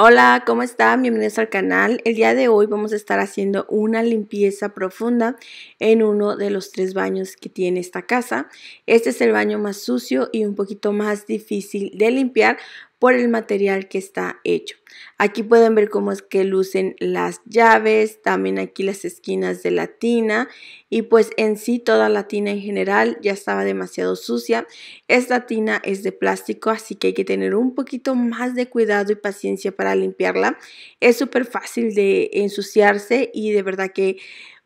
Hola, ¿cómo están? Bienvenidos al canal. El día de hoy vamos a estar haciendo una limpieza profunda en uno de los tres baños que tiene esta casa. Este es el baño más sucio y un poquito más difícil de limpiar por el material que está hecho. Aquí pueden ver cómo es que lucen las llaves, también aquí las esquinas de la tina y pues en sí toda la tina en general ya estaba demasiado sucia. Esta tina es de plástico así que hay que tener un poquito más de cuidado y paciencia para limpiarla. Es súper fácil de ensuciarse y de verdad que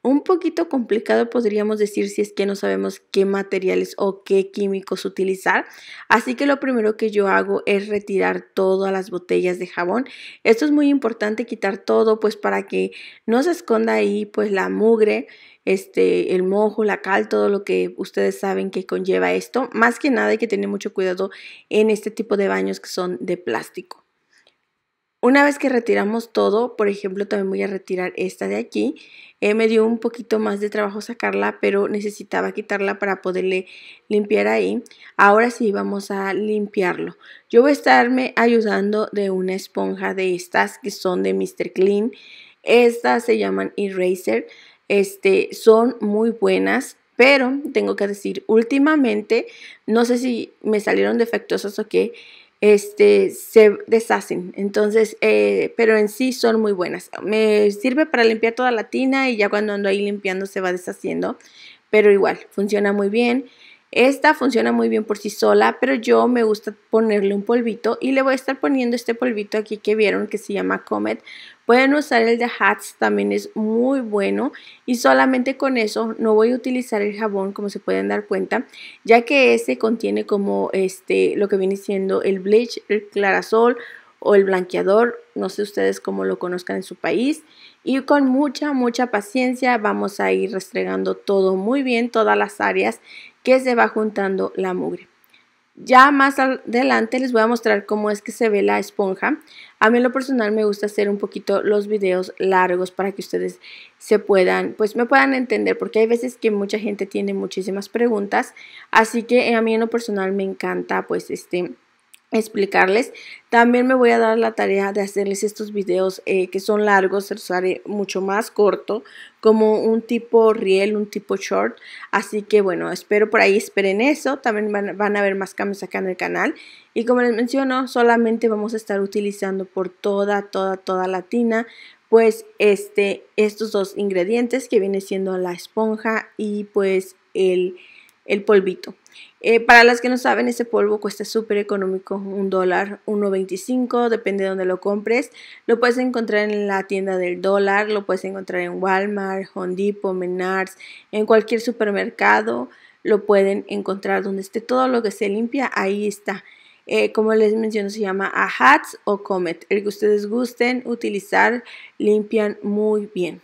un poquito complicado podríamos decir si es que no sabemos qué materiales o qué químicos utilizar. Así que lo primero que yo hago es retirar todas las botellas de jabón. Esto es muy importante quitar todo pues para que no se esconda ahí pues la mugre, este el mojo, la cal, todo lo que ustedes saben que conlleva esto. Más que nada hay que tener mucho cuidado en este tipo de baños que son de plástico. Una vez que retiramos todo, por ejemplo, también voy a retirar esta de aquí. Eh, me dio un poquito más de trabajo sacarla, pero necesitaba quitarla para poderle limpiar ahí. Ahora sí vamos a limpiarlo. Yo voy a estarme ayudando de una esponja de estas que son de Mr. Clean. Estas se llaman Eraser. Este, son muy buenas. Pero tengo que decir, últimamente, no sé si me salieron defectuosas o qué, este, se deshacen. Entonces, eh, pero en sí son muy buenas. Me sirve para limpiar toda la tina y ya cuando ando ahí limpiando se va deshaciendo. Pero igual, funciona muy bien. Esta funciona muy bien por sí sola, pero yo me gusta ponerle un polvito y le voy a estar poniendo este polvito aquí que vieron que se llama Comet. Pueden usar el de Hats, también es muy bueno y solamente con eso no voy a utilizar el jabón como se pueden dar cuenta, ya que ese contiene como este lo que viene siendo el bleach, el clarasol o el blanqueador, no sé ustedes cómo lo conozcan en su país. Y con mucha, mucha paciencia vamos a ir restregando todo muy bien, todas las áreas, que se va juntando la mugre. Ya más adelante les voy a mostrar cómo es que se ve la esponja. A mí en lo personal me gusta hacer un poquito los videos largos para que ustedes se puedan, pues me puedan entender, porque hay veces que mucha gente tiene muchísimas preguntas, así que a mí en lo personal me encanta pues este explicarles. También me voy a dar la tarea de hacerles estos videos eh, que son largos, se los mucho más corto, como un tipo riel, un tipo short. Así que bueno, espero por ahí, esperen eso. También van, a ver más cambios acá en el canal. Y como les menciono, solamente vamos a estar utilizando por toda, toda, toda Latina, pues este, estos dos ingredientes que viene siendo la esponja y pues el, el polvito. Eh, para las que no saben, ese polvo cuesta súper económico, un dólar, 1.25, depende de donde lo compres. Lo puedes encontrar en la tienda del dólar, lo puedes encontrar en Walmart, Home Menards, en cualquier supermercado. Lo pueden encontrar donde esté todo lo que se limpia, ahí está. Eh, como les menciono, se llama hats o Comet. El que ustedes gusten utilizar, limpian muy bien.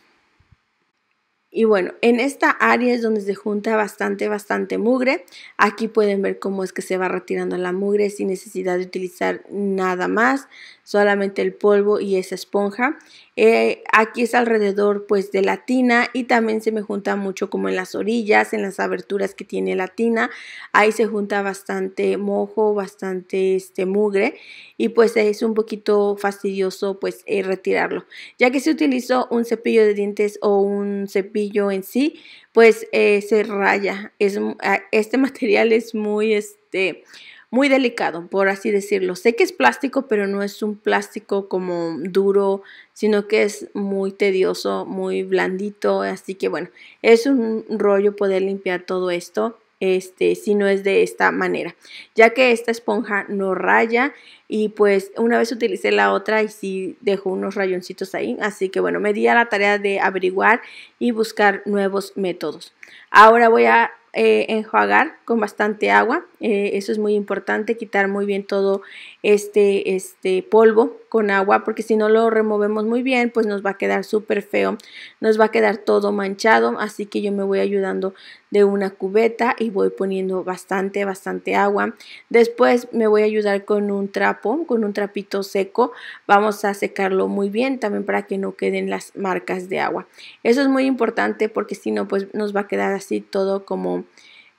Y bueno, en esta área es donde se junta bastante, bastante mugre. Aquí pueden ver cómo es que se va retirando la mugre sin necesidad de utilizar nada más, solamente el polvo y esa esponja. Eh, aquí es alrededor pues de la tina y también se me junta mucho como en las orillas, en las aberturas que tiene la tina. Ahí se junta bastante mojo, bastante este, mugre y pues es un poquito fastidioso pues eh, retirarlo. Ya que se utilizó un cepillo de dientes o un cepillo en sí, pues eh, se raya. Es, ah, este material es muy... Este, muy delicado, por así decirlo. Sé que es plástico, pero no es un plástico como duro, sino que es muy tedioso, muy blandito. Así que bueno, es un rollo poder limpiar todo esto. Este, si no es de esta manera, ya que esta esponja no raya y pues una vez utilicé la otra y sí dejó unos rayoncitos ahí, así que bueno, me di a la tarea de averiguar y buscar nuevos métodos. Ahora voy a eh, enjuagar con bastante agua, eh, eso es muy importante, quitar muy bien todo este, este polvo con agua, porque si no lo removemos muy bien, pues nos va a quedar súper feo, nos va a quedar todo manchado, así que yo me voy ayudando de una cubeta y voy poniendo bastante, bastante agua. Después me voy a ayudar con un trapo, con un trapito seco, vamos a secarlo muy bien también para que no queden las marcas de agua. Eso es muy importante porque si no, pues nos va a quedar así todo como...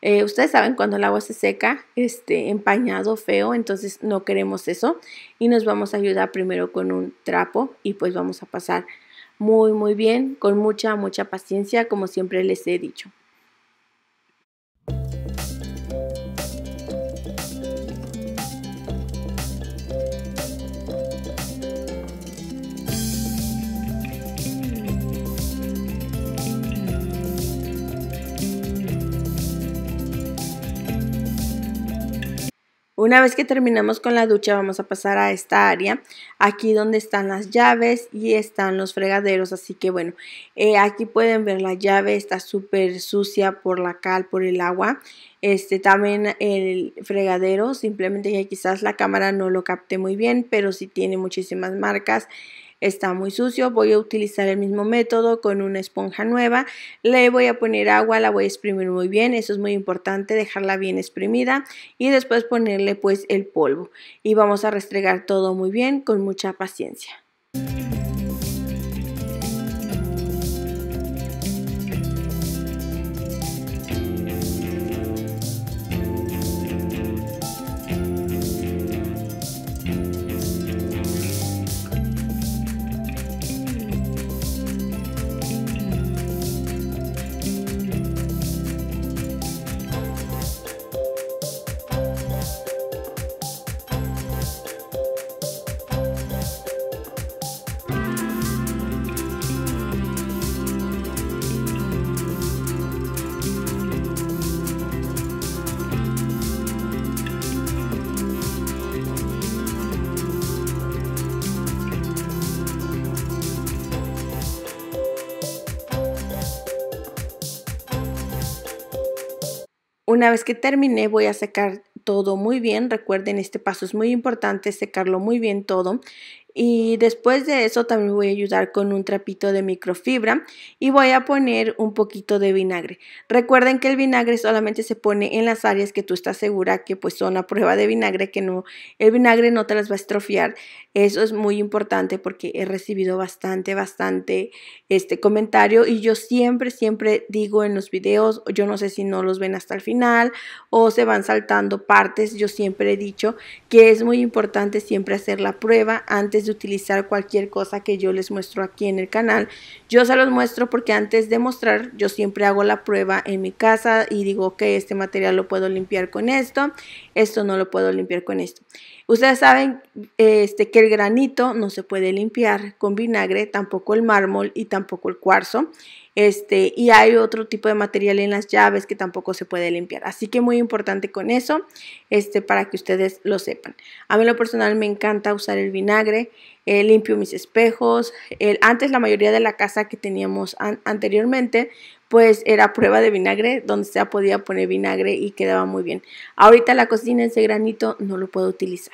Eh, ustedes saben cuando el agua se seca, este, empañado, feo, entonces no queremos eso. Y nos vamos a ayudar primero con un trapo y pues vamos a pasar muy, muy bien, con mucha, mucha paciencia, como siempre les he dicho. Una vez que terminamos con la ducha vamos a pasar a esta área, aquí donde están las llaves y están los fregaderos, así que bueno, eh, aquí pueden ver la llave, está súper sucia por la cal, por el agua, este también el fregadero, simplemente ya quizás la cámara no lo capte muy bien, pero sí tiene muchísimas marcas, está muy sucio, voy a utilizar el mismo método con una esponja nueva, le voy a poner agua, la voy a exprimir muy bien, eso es muy importante, dejarla bien exprimida y después ponerle pues el polvo y vamos a restregar todo muy bien con mucha paciencia. Una vez que terminé voy a secar todo muy bien. Recuerden, este paso es muy importante, secarlo muy bien todo. Y después de eso también voy a ayudar con un trapito de microfibra y voy a poner un poquito de vinagre. Recuerden que el vinagre solamente se pone en las áreas que tú estás segura que pues son a prueba de vinagre, que no el vinagre no te las va a estrofiar. Eso es muy importante porque he recibido bastante, bastante este comentario y yo siempre, siempre digo en los videos, yo no sé si no los ven hasta el final o se van saltando partes, yo siempre he dicho que es muy importante siempre hacer la prueba antes de utilizar cualquier cosa que yo les muestro aquí en el canal. Yo se los muestro porque antes de mostrar yo siempre hago la prueba en mi casa y digo, que este material lo puedo limpiar con esto, esto no lo puedo limpiar con esto. Ustedes saben este, que el granito no se puede limpiar con vinagre, tampoco el mármol y tampoco el cuarzo. Este, y hay otro tipo de material en las llaves que tampoco se puede limpiar. Así que muy importante con eso, este, para que ustedes lo sepan. A mí lo personal me encanta usar el vinagre, eh, limpio mis espejos. antes la mayoría de la casa que teníamos anteriormente, pues era prueba de vinagre, donde se podía poner vinagre y quedaba muy bien. Ahorita la cocina, ese granito, no lo puedo utilizar.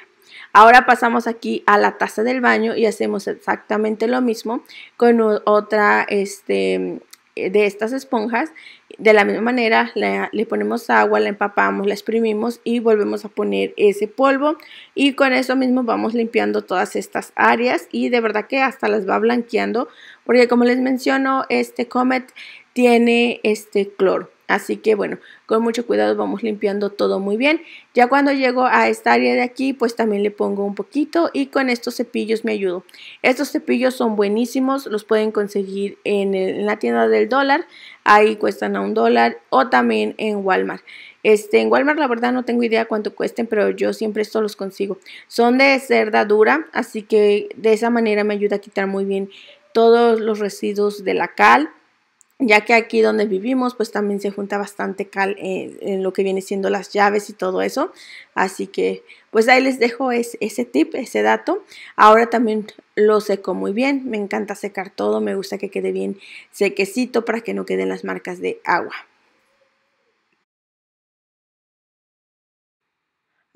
Ahora pasamos aquí a la taza del baño y hacemos exactamente lo mismo con otra este, eh, de estas esponjas. De la misma manera le ponemos agua, la empapamos, la exprimimos y volvemos a poner ese polvo. Y con eso mismo vamos limpiando todas estas áreas y de verdad que hasta las va blanqueando. Porque como les menciono, este Comet tiene este cloro. Así que bueno, con mucho cuidado vamos limpiando todo muy bien. Ya cuando llego a esta área de aquí, pues también le pongo un poquito y con estos cepillos me ayudo. Estos cepillos son buenísimos, los pueden conseguir en, la tienda del dólar, ahí cuestan a un dólar o también en Walmart. Este, en Walmart la verdad no tengo idea cuánto cuesten, pero yo siempre estos los consigo. Son de cerda dura, así que de esa manera me ayuda a quitar muy bien todos los residuos de la cal ya que aquí donde vivimos pues también se junta bastante cal en, lo que viene siendo las llaves y todo eso así que pues ahí les dejo es, ese tip ese dato ahora también lo seco muy bien me encanta secar todo me gusta que quede bien sequecito para que no queden las marcas de agua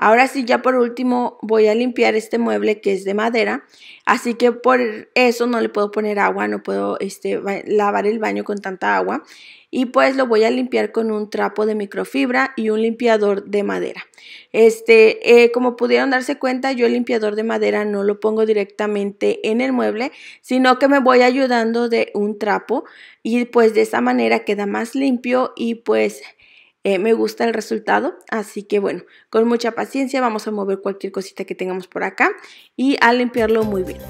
Ahora sí, ya por último voy a limpiar este mueble que es de madera, así que por eso no le puedo poner agua, no puedo este, lavar el baño con tanta agua. Y pues lo voy a limpiar con un trapo de microfibra y un limpiador de madera. Este, eh, como pudieron darse cuenta, yo el limpiador de madera no lo pongo directamente en el mueble, sino que me voy ayudando de un trapo y pues de esa manera queda más limpio y pues eh, me gusta el resultado. Así que bueno, con mucha paciencia vamos a mover cualquier cosita que tengamos por acá y a limpiarlo muy bien.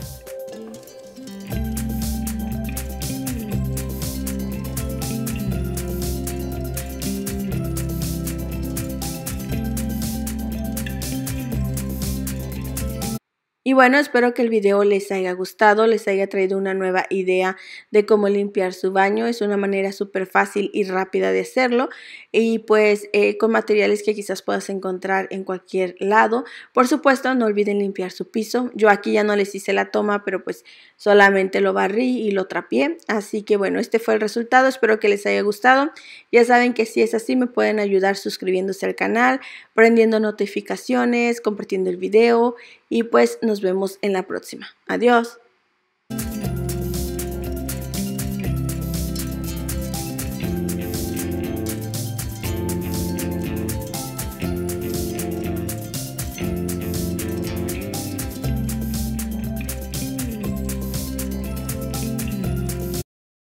Y bueno, espero que el video les haya gustado, les haya traído una nueva idea de cómo limpiar su baño. Es una manera súper fácil y rápida de hacerlo y pues eh, con materiales que quizás puedas encontrar en cualquier lado. Por supuesto, no olviden limpiar su piso. Yo aquí ya no les hice la toma, pero pues solamente lo barrí y lo trapié. Así que bueno, este fue el resultado. Espero que les haya gustado. Ya saben que si es así me pueden ayudar suscribiéndose al canal, prendiendo notificaciones, compartiendo el video y pues nos vemos en la próxima. Adiós.